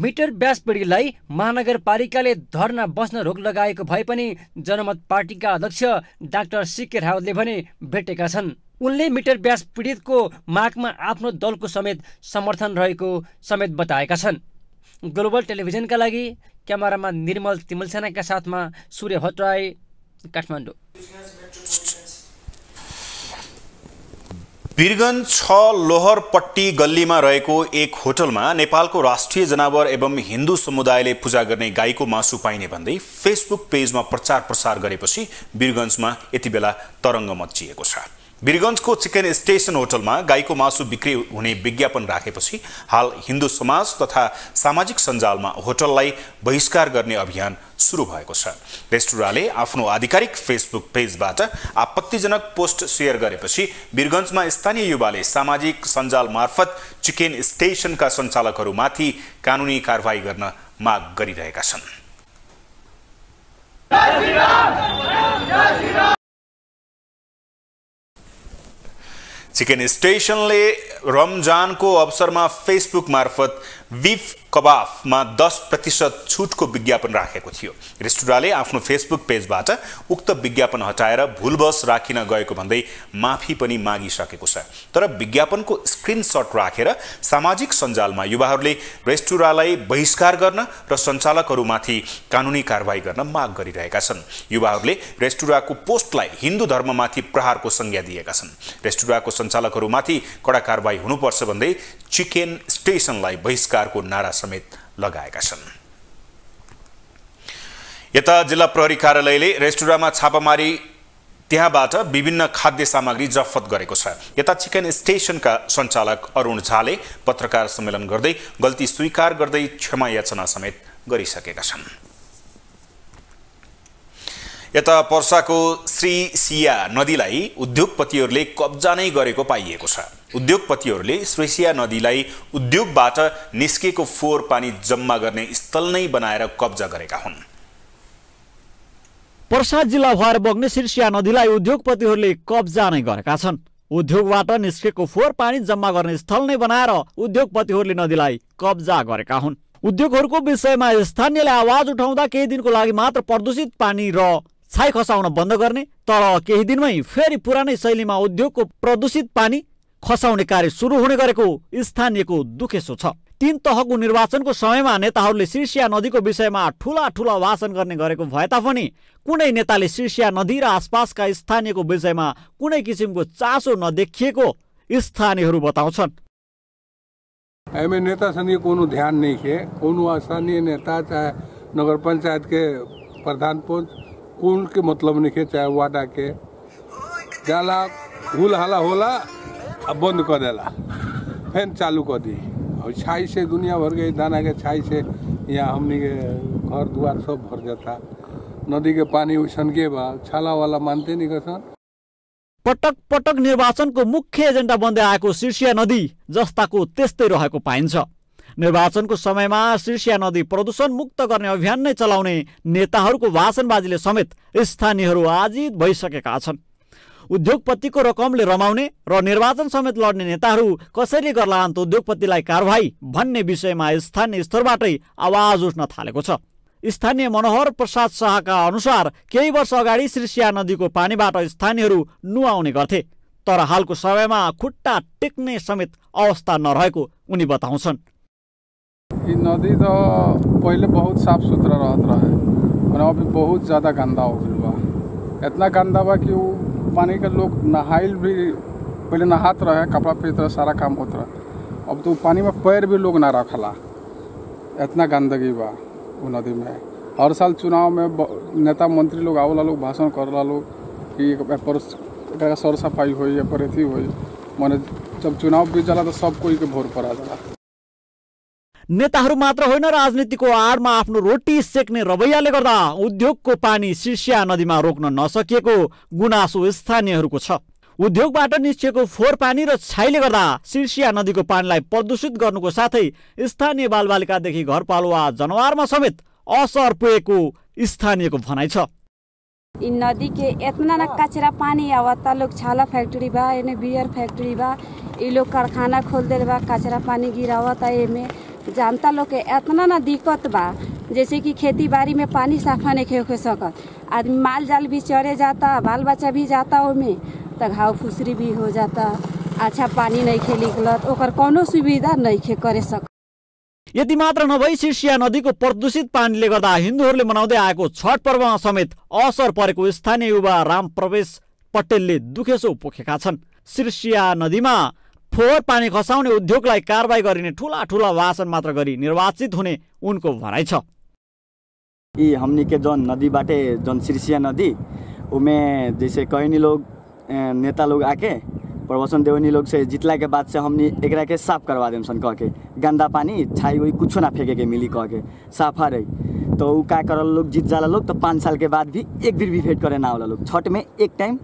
मिटर व्यासपिँढीलाई महानगरपालिकाले धर्ना बस्न रोक लगाएको भए पनि जनमत पार्टीका अध्यक्ष डाक्टर सिके रावतले भने भेटेका छन् उनले मिटर व्यास पीडितको मागमा आफ्नो दलको समेत समर्थन रहेको समेत बताएका छन् ग्लोबल टेलिभिजनका लागि क्यामेरामा निर्मल तिमलसेनाका साथमा सूर्य भट्टराई काठमाडौँ वीरगंज छ लोहरपट्टी गल्लीमा रहेको एक होटलमा नेपालको राष्ट्रिय जनावर एवं हिन्दू समुदायले पूजा गर्ने गाईको मासु पाइने भन्दै फेसबुक पेजमा प्रचार प्रसार गरेपछि वीरगञ्जमा यति बेला तरङ्ग मच्चिएको छ वीरगन्जको चिकन स्टेसन होटलमा गाईको मासु बिक्री हुने विज्ञापन राखेपछि हाल हिन्दू समाज तथा सामाजिक सञ्जालमा होटललाई बहिष्कार गर्ने अभियान सुरु भएको छ रेस्टुराले आफ्नो आधिकारिक फेसबुक पेजबाट आपत्तिजनक पोस्ट सेयर गरेपछि वीरगन्जमा स्थानीय युवाले सामाजिक सञ्जाल मार्फत चिकन स्टेसनका सञ्चालकहरूमाथि कानुनी कारवाही गर्न माग गरिरहेका छन् चिकन स्टेसनले रमजानको अवसरमा फेसबुक मार्फत बिफ कबाफमा दस प्रतिशत छुटको विज्ञापन राखेको थियो रेस्टुराले आफ्नो फेसबुक पेजबाट उक्त विज्ञापन हटाएर भुलवश राखिन गएको भन्दै माफी पनि मागिसकेको छ तर विज्ञापनको स्क्रिनसट राखेर सामाजिक सञ्जालमा युवाहरूले रेस्टुरालाई बहिष्कार गर्न र सञ्चालकहरूमाथि कानुनी कारवाही गर्न माग गरिरहेका छन् युवाहरूले रेस्टुराको पोस्टलाई हिन्दू धर्ममाथि प्रहारको संज्ञा दिएका छन् रेस्टुराको सञ्चालकहरूमाथि कडा कारवाही हुनुपर्छ भन्दै चिकेन स्टेसनलाई बहिष्कारको नारा समेत लगाएका छन् यता जिल्ला प्रहरी कार्यालयले रेस्टुराँमा छापामारी त्यहाँबाट विभिन्न खाद्य सामग्री जफत गरेको छ यता चिकन स्टेसनका सञ्चालक अरुण झाले पत्रकार सम्मेलन गर्दै गल्ती स्वीकार गर्दै क्षमा याचना समेत गरिसकेका छन् यता पर्साको श्री सिया नदीलाई उद्योगपतिहरूले कब्जा नै गरेको पाइएको छ उद्योगपतिहरूले श्रेसिया नदीलाई उद्योगबाट निस्केको फोहोर पानी जम्मा गर्ने स्थल नै बनाएर कब्जा गरेका हुन् पर्सा जिल्ला भएर बग्ने सिर्सिया नदीलाई उद्योगपतिहरूले कब्जा नै गरेका छन् उद्योगबाट निस्केको फोहोर पानी जम्मा गर्ने स्थल नै बनाएर उद्योगपतिहरूले नदीलाई कब्जा गरेका हुन् उद्योगहरूको विषयमा स्थानीयले आवाज उठाउँदा केही दिनको लागि मात्र प्रदूषित पानी र छाई खसाउन बन्द गर्ने तर केही दिनमै फेरि पुरानै शैलीमा उद्योगको प्रदूषित पानी खसाउने कार्य सुरु हुने गरेको स्थानीयको दुखेसो छ तीन तहको निर्वाचनको समयमा नेताहरूले सिर्सिया नदीको विषयमा ठुला ठुला भाषण गर्ने गरेको भए तापनि कुनै नेताले सिर्सिया नदी र आसपासका स्थानीयको विषयमा कुनै किसिमको चासो नदेखिएको स्थानीयहरू बताउँछन् एमए नेता सनी कोनो ध्यान नै थिए कोनो स्थानीय नेता चाहे नगर प्रधान पञ्च कुल के मतलब नहीं चाहे वाडा के जाला हुल हाला होला अब बंद कर देला फिर चालू कर दी और छाई से दुनिया भर गई दाना के छाई से यहाँ हमने के घर द्वार सब भर जाता नदी के पानी उसन के बा छाला वाला मानते नहीं कसन पटक पटक निर्वाचनको मुख्य एजेन्डा बन्दै आएको शीर्षिया नदी जस्ताको त्यस्तै रहेको पाइन्छ निर्वाचनको समयमा शीर्षिया नदी प्रदूषण मुक्त गर्ने अभियान नै चलाउने नेताहरूको भाषणबाजीले समेत स्थानीयहरू आजित भइसकेका छन् उद्योगपतिको रकमले रमाउने र निर्वाचन समेत लड्ने नेताहरू कसरी गर्ला अन्त उद्योगपतिलाई कारवाही भन्ने विषयमा स्थानीय स्तरबाटै आवाज उठ्न थालेको छ स्थानीय मनोहर प्रसाद शाहका अनुसार केही वर्ष अगाडि श्रीसिया नदीको पानीबाट स्थानीयहरू नुहाउने गर्थे तर हालको समयमा खुट्टा टेक्ने समेत अवस्था नरहेको उनी बताउँछन् ये नदी तो पहले बहुत साफ सुथरा रहत रहे और अभी बहुत ज़्यादा गंदा हो गया बा इतना गंदा बा कि वो पानी के लोग नहाइल भी पहले नहात रहे कपड़ा पीत रहे सारा काम होता रहे अब तो पानी में पैर भी लोग ना रखला इतना गंदगी बा वो नदी में हर साल चुनाव में नेता मंत्री लोग आवला लोग भाषण रहा लोग कि सर सफाई हुई हुई मैंने जब चुनाव बीत जाला तो सब कोई के भोर पड़ा जाला नेताहरू मात्र होइन राजनीतिको आडमा आफ्नो रोटी सेक्ने रवैयाले गर्दा उद्योगको पानी सिर्सिया नदीमा रोक्न नसकिएको गुनासो स्थानीयहरूको छ उद्योगबाट निस्किएको फोहोर पानी र छाइले गर्दा सिर्सिया नदीको पानीलाई प्रदूषित गर्नुको साथै स्थानीय बालबालिकादेखि घरपालुवा जनावरमा समेत असर पुगेको स्थानीयको भनाइ छ नदी के इतना न कचरा पानी आवता लोग छाला फैक्ट्री बा एने बियर फैक्ट्री बा इ लोग कारखाना खोल बा कचरा पानी गिरावता एमे जानता लोग के इतना ना दिक्कत बा जैसे कि खेती बाड़ी में पानी साफा नहीं हो सकत आदमी माल जाल भी चरे जाता बाल बच्चा भी जाता ओमे तो घाव फुसरी भी हो जाता अच्छा पानी नहीं खे निकलत और सुविधा नहीं खे करे सक यति मात्र नभई सिर्सिया नदीको प्रदूषित पानीले गर्दा हिन्दूहरूले मनाउँदै आएको छठ पर्वमा समेत असर पड़े स्थानीय युवा राम प्रवेश पटेलले दुखेसो पोखेका छन् सिर्सिया नदीमा फोहोर पानी खसाउने उद्योगलाई कारवाही गरिने ठुला ठुला भाषण मात्र गरी निर्वाचित हुने उनको भनाइ छ यी हमनी के जन नदीबाटै जन सिरसिया नदी उमे जैसे कहिनी लोग नेता लोग आके प्रवचन देवनी लोग से जितला के बाद से हमनी एकरा के साफ करवा देम सन कह के गंदा पानी छाई हुई कुछ ना फेंके के मिली कह के साफा रही तो का करल लोग जीत जाला लोग तो पाँच साल के बाद भी एक फिर भी भेंट करे ना होला लोग छठ में एक टाइम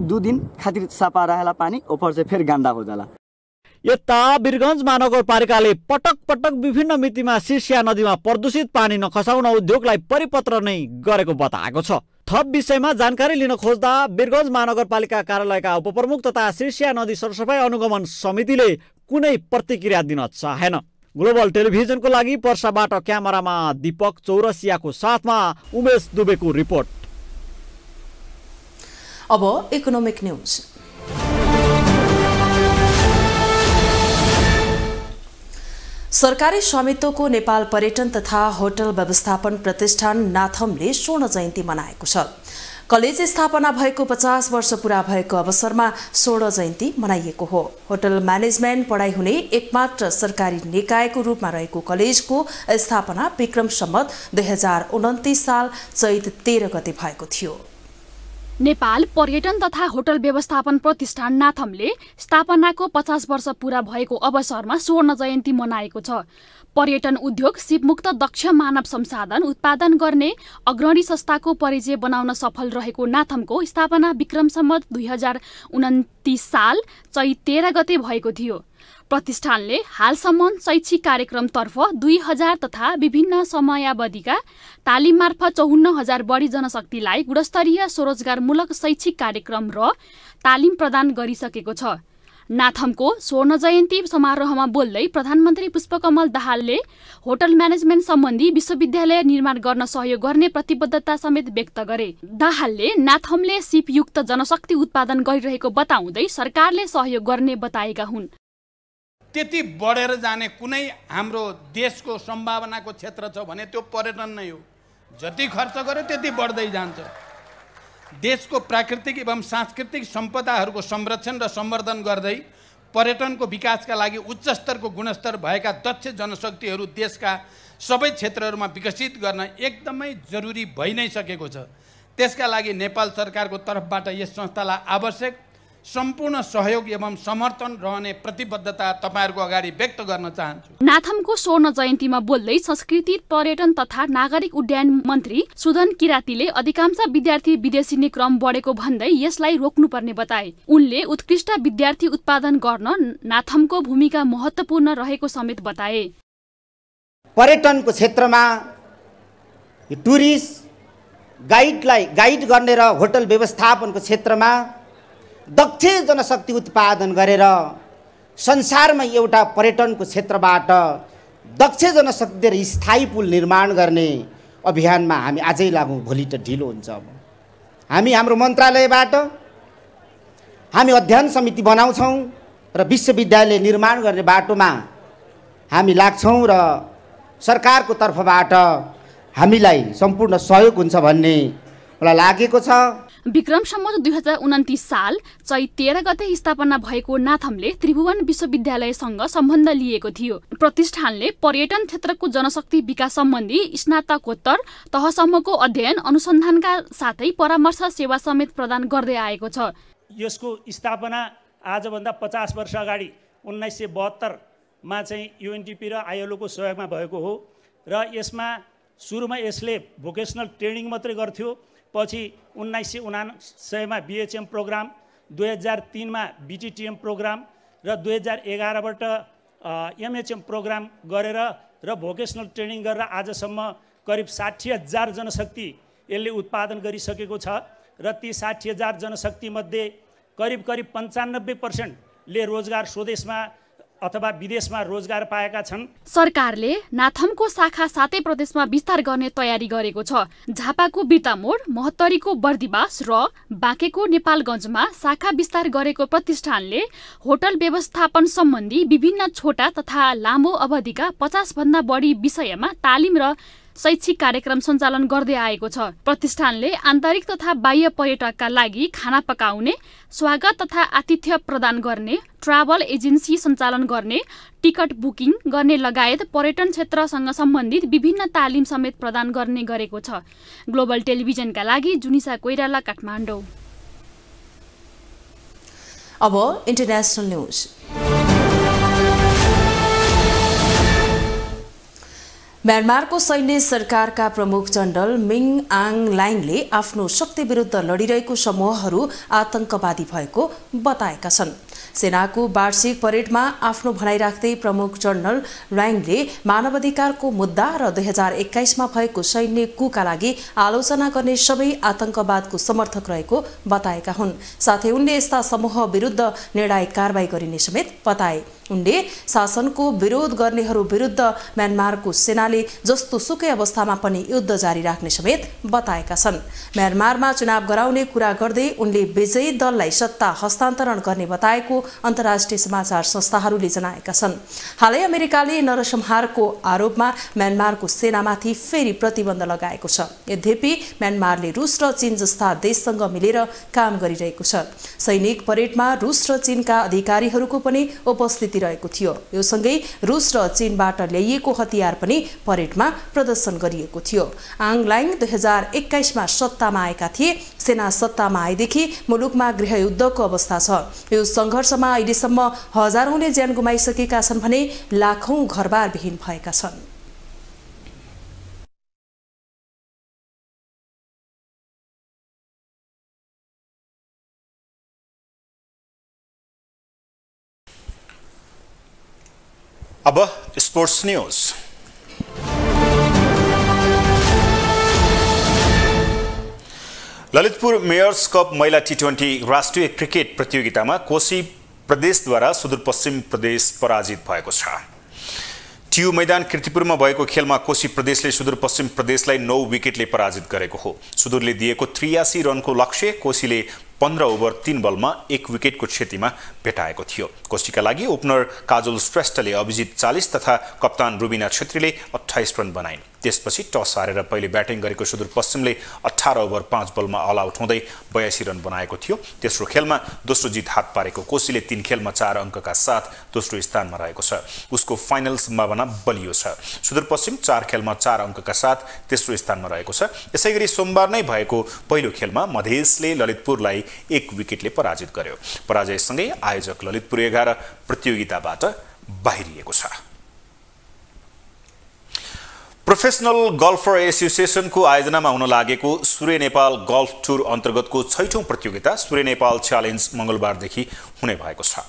दुई दिन खातिर सापा रहेला पानी ओपर चाहिँ फेर गन्दा हो जाला यता वीरगञ्ज महानगरपालिकाले पटक पटक विभिन्न मितिमा सिर्सिया नदीमा प्रदूषित पानी नखसाउन उद्योगलाई परिपत्र नै गरेको बताएको छ थप विषयमा जानकारी लिन खोज्दा वीरगञ्ज महानगरपालिका कार्यालयका उपप्रमुख तथा सिर्सिया नदी सरसफाई अनुगमन समितिले कुनै प्रतिक्रिया दिन चाहेन ग्लोबल टेलिभिजनको लागि पर्साबाट क्यामेरामा दिपक चौरसियाको साथमा उमेश दुबेको रिपोर्ट अब इकोनोमिक न्युज सरकारी स्वामित्वको नेपाल पर्यटन तथा होटल व्यवस्थापन प्रतिष्ठान नाथमले स्वर्ण जयन्ती मनाएको छ कलेज स्थापना भएको पचास वर्ष पुरा भएको अवसरमा स्वर्ण जयन्ती मनाइएको हो होटल म्यानेजमेन्ट पढाइ हुने एकमात्र सरकारी निकायको रूपमा रहेको कलेजको स्थापना विक्रम सम्मत दुई हजार उन्तिस साल चैत तेह्र गते भएको थियो नेपाल पर्यटन तथा होटल व्यवस्थापन प्रतिष्ठान नाथमले स्थापनाको पचास वर्ष पूरा भएको अवसरमा स्वर्ण जयन्ती मनाएको छ पर्यटन उद्योग सिपमुक्त दक्ष मानव संसाधन उत्पादन गर्ने अग्रणी संस्थाको परिचय बनाउन सफल रहेको नाथमको स्थापना विक्रम दुई हजार उन्तिस साल चैत तेह्र गते भएको थियो प्रतिष्ठानले हालसम्म शैक्षिक कार्यक्रमतर्फ दुई हजार तथा विभिन्न समयावधिका तालिम मार्फत चौहन्न हजार बढी जनशक्तिलाई गुणस्तरीय स्वरोजगारमूलक शैक्षिक कार्यक्रम र तालिम प्रदान गरिसकेको छ नाथमको स्वर्ण जयन्ती समारोहमा बोल्दै प्रधानमन्त्री पुष्पकमल दाहालले होटल म्यानेजमेन्ट सम्बन्धी विश्वविद्यालय निर्माण गर्न सहयोग गर्ने प्रतिबद्धता समेत व्यक्त गरे दाहालले नाथमले सिपयुक्त जनशक्ति उत्पादन गरिरहेको बताउँदै सरकारले सहयोग गर्ने बताएका हुन् त्यति बढेर जाने कुनै हाम्रो देशको सम्भावनाको क्षेत्र छ भने त्यो पर्यटन नै हो जति खर्च गर्यो त्यति बढ्दै जान्छ देशको प्राकृतिक एवं सांस्कृतिक सम्पदाहरूको संरक्षण र सम्वर्धन गर्दै पर्यटनको विकासका लागि उच्च स्तरको गुणस्तर भएका दक्ष जनशक्तिहरू देशका सबै क्षेत्रहरूमा विकसित गर्न एकदमै जरुरी भइ नै सकेको छ त्यसका लागि नेपाल सरकारको तर्फबाट यस संस्थालाई आवश्यक सम्पूर्ण सहयोग एवं समर्थन रहने प्रतिबद्धता तपाईँहरूको अगाडि व्यक्त गर्न चाहन्छु नाथमको स्वर्ण जयन्तीमा बोल्दै संस्कृति पर्यटन तथा नागरिक उड्डयन मन्त्री सुदन किरातीले अधिकांश विद्यार्थी विदेशी क्रम बढेको भन्दै यसलाई रोक्नुपर्ने बताए उनले उत्कृष्ट विद्यार्थी उत्पादन गर्न नाथमको भूमिका महत्त्वपूर्ण रहेको समेत बताए पर्यटनको क्षेत्रमा टुरिस्ट गाइडलाई गाइड गर्ने र होटल व्यवस्थापनको क्षेत्रमा दक्ष जनशक्ति उत्पादन गरेर संसारमा एउटा पर्यटनको क्षेत्रबाट दक्ष जनशक्ति दिएर स्थायी पुल निर्माण गर्ने अभियानमा हामी आजै लागौँ भोलि त ढिलो हुन्छ अब हामी हाम्रो मन्त्रालयबाट हामी अध्ययन समिति बनाउँछौँ र विश्वविद्यालय निर्माण गर्ने बाटोमा हामी लाग्छौँ र सरकारको तर्फबाट हामीलाई सम्पूर्ण सहयोग हुन्छ भन्ने मलाई लागेको छ सम्म दुई हजार उन्तिस साल चैत तेह्र गते स्थापना भएको नाथमले त्रिभुवन विश्वविद्यालयसँग सम्बन्ध लिएको थियो प्रतिष्ठानले पर्यटन क्षेत्रको जनशक्ति विकास सम्बन्धी स्नातकोत्तर तहसम्मको अध्ययन अनुसन्धानका साथै परामर्श सेवा समेत प्रदान गर्दै आएको छ यसको स्थापना आजभन्दा पचास वर्ष अगाडि उन्नाइस सय बहत्तरमा चाहिँ युएनडिपी र आइएलओको सहयोगमा भएको हो र यसमा सुरुमा यसले भोकेसनल ट्रेनिङ मात्रै गर्थ्यो पछि उन्नाइस सय सयमा बिएचएम प्रोग्राम दुई हजार तिनमा बिटिटिएम प्रोग्राम र दुई हजार एघारबाट एमएचएम प्रोग्राम गरेर र भोकेसनल ट्रेनिङ गरेर आजसम्म करिब साठी हजार जनशक्ति यसले उत्पादन गरिसकेको छ र ती साठी हजार जनशक्तिमध्ये करिब करिब पन्चानब्बे पर्सेन्टले रोजगार स्वदेशमा अथवा विदेशमा रोजगार पाएका छन् सरकारले नाथमको शाखा सातै प्रदेशमा विस्तार गर्ने तयारी गरेको छ झापाको बिर्तामोड महत्तरीको बर्दिवास र बाँकेको नेपालगञ्जमा शाखा विस्तार गरेको प्रतिष्ठानले होटल व्यवस्थापन सम्बन्धी विभिन्न छोटा तथा लामो अवधिका पचास भन्दा बढी विषयमा तालिम र शैक्षिक कार्यक्रम सञ्चालन गर्दै आएको छ प्रतिष्ठानले आन्तरिक तथा बाह्य पर्यटकका लागि खाना पकाउने स्वागत तथा आतिथ्य प्रदान गर्ने ट्राभल एजेन्सी सञ्चालन गर्ने टिकट बुकिङ गर्ने लगायत पर्यटन क्षेत्रसँग सम्बन्धित विभिन्न तालिम समेत प्रदान गर्ने गरेको छ ग्लोबल टेलिभिजनका लागि जुनिसा कोइराला काठमाडौँ अब इन्टरनेसनल न्युज म्यानमारको सैन्य सरकारका प्रमुख जनरल मिङ आङ लाइङले आफ्नो शक्ति विरुद्ध लडिरहेको समूहहरू आतंकवादी भएको बताएका छन् सेनाको वार्षिक परेडमा आफ्नो भनाइ राख्दै प्रमुख जनरल राइङले मानवाधिकारको मुद्दा र दुई हजार एक्काइसमा भएको सैन्य कुका लागि आलोचना गर्ने सबै आतंकवादको समर्थक रहेको बताएका हुन् साथै उनले यस्ता समूह विरुद्ध निर्णायक कारवाही गरिने समेत बताए उनले शासनको विरोध गर्नेहरू विरुद्ध म्यानमारको सेनाले जस्तो सुकै अवस्थामा पनि युद्ध जारी राख्ने समेत बताएका छन् म्यानमारमा चुनाव गराउने कुरा गर्दै उनले विजयी दललाई सत्ता हस्तान्तरण गर्ने बताएको अन्तर्राष्ट्रिय समाचार संस्थाहरूले जनाएका छन् हालै अमेरिकाले नरसंहारको आरोपमा म्यानमारको सेनामाथि फेरि प्रतिबन्ध लगाएको छ यद्यपि म्यानमारले रुस र चीन जस्ता देशसँग मिलेर काम गरिरहेको छ सैनिक परेडमा रुस र चीनका अधिकारीहरूको पनि उपस्थिति जितिरहेको थियो यो सँगै रुस र चीनबाट ल्याइएको हतियार पनि परेडमा प्रदर्शन गरिएको थियो आङलाङ दुई हजार एक्काइसमा सत्तामा आएका थिए सेना सत्तामा आएदेखि मुलुकमा गृहयुद्धको अवस्था छ यो सङ्घर्षमा अहिलेसम्म हजारौँले ज्यान गुमाइसकेका छन् भने लाखौँ घरबार विहीन भएका छन् अब sports news Lalitpur mayor's cup महिला टी ट्वेन्टी राष्ट्रिय क्रिकेट प्रतियोगितामा कोशी प्रदेशद्वारा सुदूरपश्चिम प्रदेश पराजित भएको छ ट्यु मैदान किर्तिपुरमा भएको खेलमा कोशी प्रदेशले सुदूरपश्चिम प्रदेशलाई नौ विकेटले पराजित गरेको हो सुदूरले दिएको त्रियासी रनको लक्ष्य कोशीले पन्ध्र ओभर तीन बलमा एक विकेटको क्षतिमा भेटाएको थियो कोशीका लागि ओपनर काजल श्रेष्ठले अभिजित चालिस तथा कप्तान रुबिना छेत्रीले अठाइस रन बनाइन् त्यसपछि टस हारेर पहिले ब्याटिङ गरेको सुदूरपश्चिमले अठार ओभर पाँच बलमा अल आउट हुँदै बयासी रन बनाएको थियो तेस्रो खेलमा दोस्रो जित हात पारेको कोशीले तीन खेलमा चार अङ्कका साथ दोस्रो स्थानमा रहेको छ उसको फाइनल सम्भावना बलियो छ सुदूरपश्चिम चार खेलमा चार अङ्कका साथ तेस्रो स्थानमा रहेको छ यसै गरी सोमबार नै भएको पहिलो खेलमा मधेसले ललितपुरलाई एक विकेटले पराजित गर्यो पराजयसँगै आयोजक ललितपुर एघार प्रतियोगिताबाट बाहिरिएको छ प्रोफेसनल गल्फर एसोसिएसनको आयोजनामा हुन लागेको सूर्य नेपाल गल्फ टुर अन्तर्गतको छैठौँ प्रतियोगिता सूर्य नेपाल च्यालेन्ज मङ्गलबारदेखि हुने भएको छ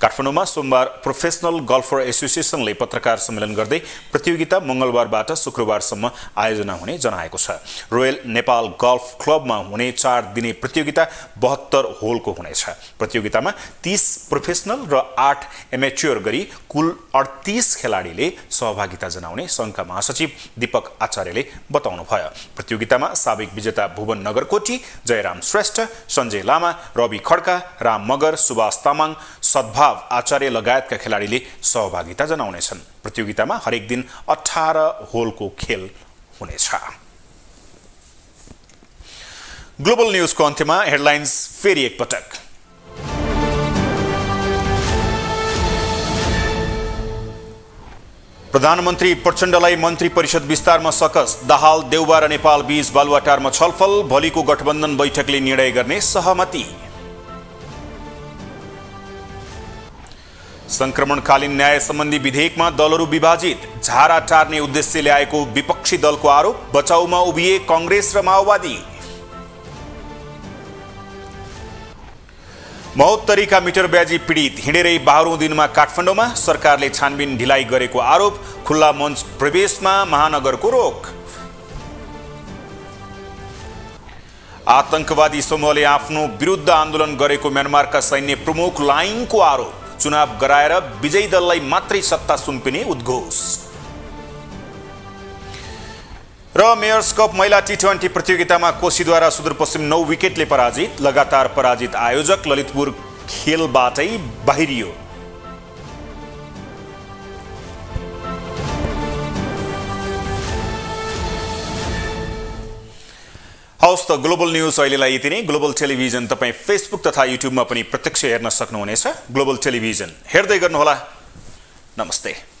काठमाडौँमा सोमबार प्रोफेसनल गल्फर एसोसिएसनले पत्रकार सम्मेलन गर्दै प्रतियोगिता मङ्गलबारबाट शुक्रबारसम्म आयोजना हुने जनाएको छ रोयल नेपाल गल्फ क्लबमा हुने चार दिने प्रतियोगिता बहत्तर होलको हुनेछ प्रतियोगितामा तीस प्रोफेसनल र आठ एमेच्योर गरी कुल अडतिस खेलाडीले सहभागिता जनाउने सङ्घका महासचिव दीपक आचार्यले बताउनुभयो प्रतियोगितामा साबिक विजेता भुवन नगरकोटी जयराम श्रेष्ठ सञ्जय लामा रवि खड्का राम मगर सुभाष तामाङ सद्भाव आचार्य लगायतका खेलाडीले सहभागिता जनाउनेछन् प्रतियोगितामा हरेक दिन अठार होलको खेल हुनेछ ग्लोबल न्युजको अन्त्यमा हेडलाइन्स फेरि एकपटक प्रधानमन्त्री प्रचण्डलाई मन्त्री परिषद विस्तारमा सकस दाहाल देउवा र नेपाल बीच बालुवाटारमा छलफल भोलिको गठबन्धन बैठकले निर्णय गर्ने सहमति संक्रमणकालीन न्याय सम्बन्धी विधेयकमा दलहरू विभाजित झारा टार्ने उद्देश्य ल्याएको विपक्षी दलको आरोप बचाउमा उभिए कङ्ग्रेस र माओवादी महोत्तरीका मिटर ब्याजी पीडित हिँडेरै बाह्रौँ दिनमा काठमाडौँमा सरकारले छानबिन ढिलाइ गरेको आरोप खुल्ला मञ्च प्रवेशमा महानगरको रोक आतंकवादी समूहले आफ्नो विरुद्ध आन्दोलन गरेको म्यानमारका सैन्य प्रमुख लाइङको आरोप चुनाव गराएर विजयी दललाई मात्रै सत्ता सुम्पिने उद्घोष र मेयर्स कप महिला टी ट्वेन्टी प्रतियोगितामा कोशीद्वारा सुदूरपश्चिम नौ विकेटले पराजित लगातार पराजित आयोजक ललितपुर खेलबाटै बाहिरियो हवस् त ग्लोबल न्युज अहिलेलाई यति नै ग्लोबल टेलिभिजन तपाईँ फेसबुक तथा युट्युबमा पनि प्रत्यक्ष हेर्न सक्नुहुनेछ ग्लोबल टेलिभिजन हेर्दै गर्नुहोला नमस्ते